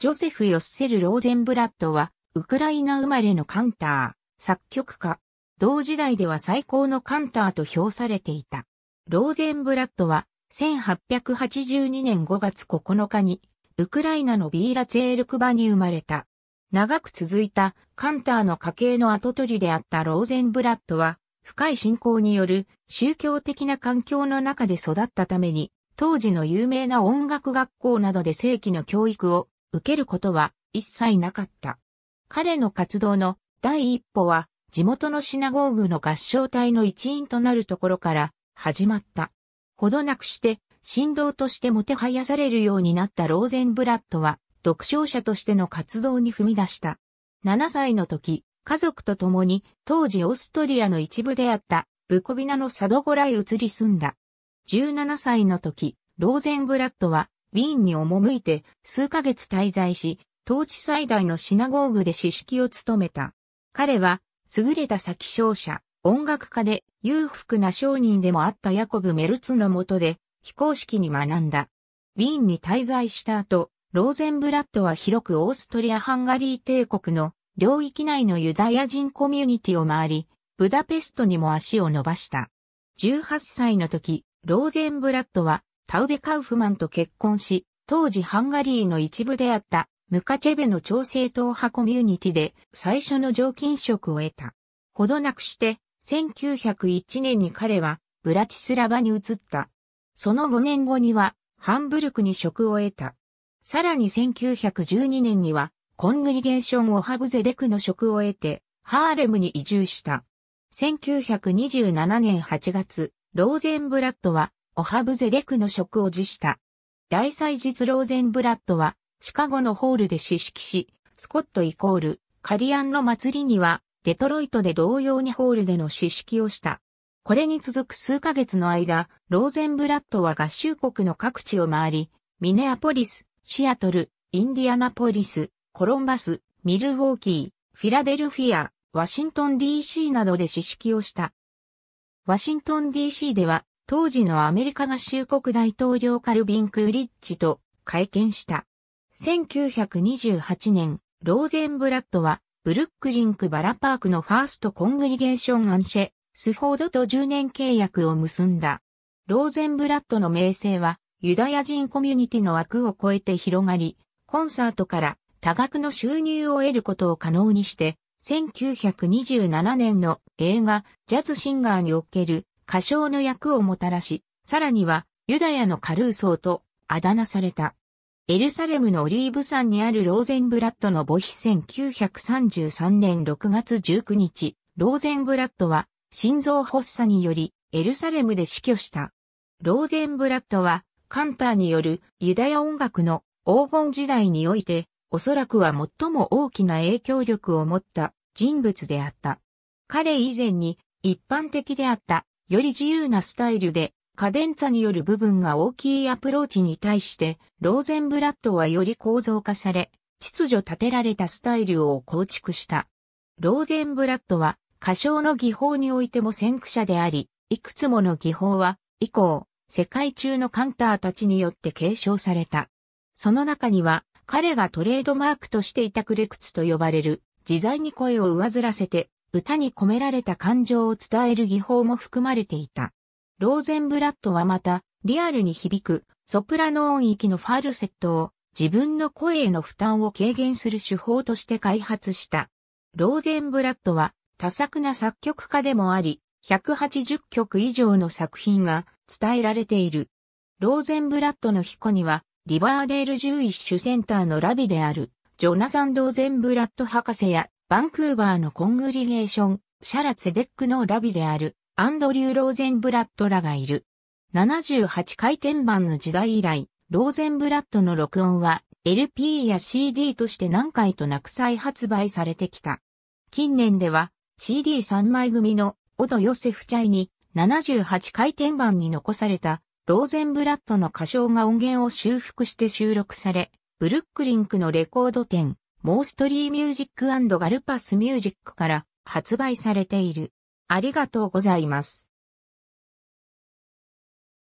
ジョセフ・ヨッセル・ローゼンブラッドは、ウクライナ生まれのカンター、作曲家。同時代では最高のカンターと評されていた。ローゼンブラッドは、1882年5月9日に、ウクライナのビーラツェールクバに生まれた。長く続いたカンターの家系の跡取りであったローゼンブラッドは、深い信仰による宗教的な環境の中で育ったために、当時の有名な音楽学校などで正規の教育を受けることは一切なかった。彼の活動の第一歩は地元のシナゴーグの合唱隊の一員となるところから始まった。ほどなくして振動としてもてはやされるようになったローゼンブラッドは読唱者としての活動に踏み出した。7歳の時、家族と共に当時オーストリアの一部であったブコビナのサドゴラへ移り住んだ。17歳の時、ローゼンブラッドはウィーンに赴いて数ヶ月滞在し、当地最大のシナゴーグで詩式を務めた。彼は、優れた先勝者、音楽家で裕福な商人でもあったヤコブ・メルツの下で非公式に学んだ。ウィーンに滞在した後、ローゼンブラッドは広くオーストリア・ハンガリー帝国の領域内のユダヤ人コミュニティを回り、ブダペストにも足を伸ばした。18歳の時、ローゼンブラッドはタウベ・カウフマンと結婚し、当時ハンガリーの一部であったムカチェベの調整党派コミュニティで最初の常勤職を得た。ほどなくして、1901年に彼はブラチスラバに移った。その5年後にはハンブルクに職を得た。さらに1912年にはコングリゲーションオハブゼデクの職を得てハーレムに移住した。1927年8月、ローゼンブラッドはオハブゼレクの職を辞した。大祭日ローゼンブラッドは、シカゴのホールで指揮し、スコットイコール、カリアンの祭りには、デトロイトで同様にホールでの指揮をした。これに続く数ヶ月の間、ローゼンブラッドは合衆国の各地を回り、ミネアポリス、シアトル、インディアナポリス、コロンバス、ミルウォーキー、フィラデルフィア、ワシントン DC などで指揮をした。ワシントン DC では当時のアメリカ合衆国大統領カルビン・クーリッチと会見した。1928年、ローゼンブラッドは、ブルックリンクバラパークのファーストコングリゲーション・アンシェ、スフォードと10年契約を結んだ。ローゼンブラッドの名声は、ユダヤ人コミュニティの枠を超えて広がり、コンサートから多額の収入を得ることを可能にして、1927年の映画ジャズシンガーにおける歌唱の役をもたらし、さらにはユダヤのカルーソーとあだ名された。エルサレムのオリーブ山にあるローゼンブラッドの墓碑1933年6月19日、ローゼンブラッドは心臓発作によりエルサレムで死去した。ローゼンブラッドはカンターによるユダヤ音楽の黄金時代においておそらくは最も大きな影響力を持った人物であった。彼以前に一般的であったより自由なスタイルで、カデンツァによる部分が大きいアプローチに対して、ローゼンブラッドはより構造化され、秩序立てられたスタイルを構築した。ローゼンブラッドは、歌唱の技法においても先駆者であり、いくつもの技法は、以降、世界中のカンターたちによって継承された。その中には、彼がトレードマークとしていたクレクツと呼ばれる、自在に声を上ずらせて、歌に込められた感情を伝える技法も含まれていた。ローゼンブラッドはまた、リアルに響く、ソプラノ音域のファルセットを、自分の声への負担を軽減する手法として開発した。ローゼンブラッドは、多作な作曲家でもあり、180曲以上の作品が伝えられている。ローゼンブラッドの彦には、リバーデール獣医師センターのラビである、ジョナサン・ローゼンブラッド博士やバンクーバーのコングリゲーション、シャラ・ツェデックのラビである、アンドリュー・ローゼンブラッドらがいる。78回転版の時代以来、ローゼンブラッドの録音は LP や CD として何回となく再発売されてきた。近年では CD3 枚組のオド・ヨセフ・チャイに78回転版に残されたローゼンブラッドの歌唱が音源を修復して収録され、ブルックリンクのレコード店モーストリーミュージックガルパスミュージックから発売されている。ありがとうございます。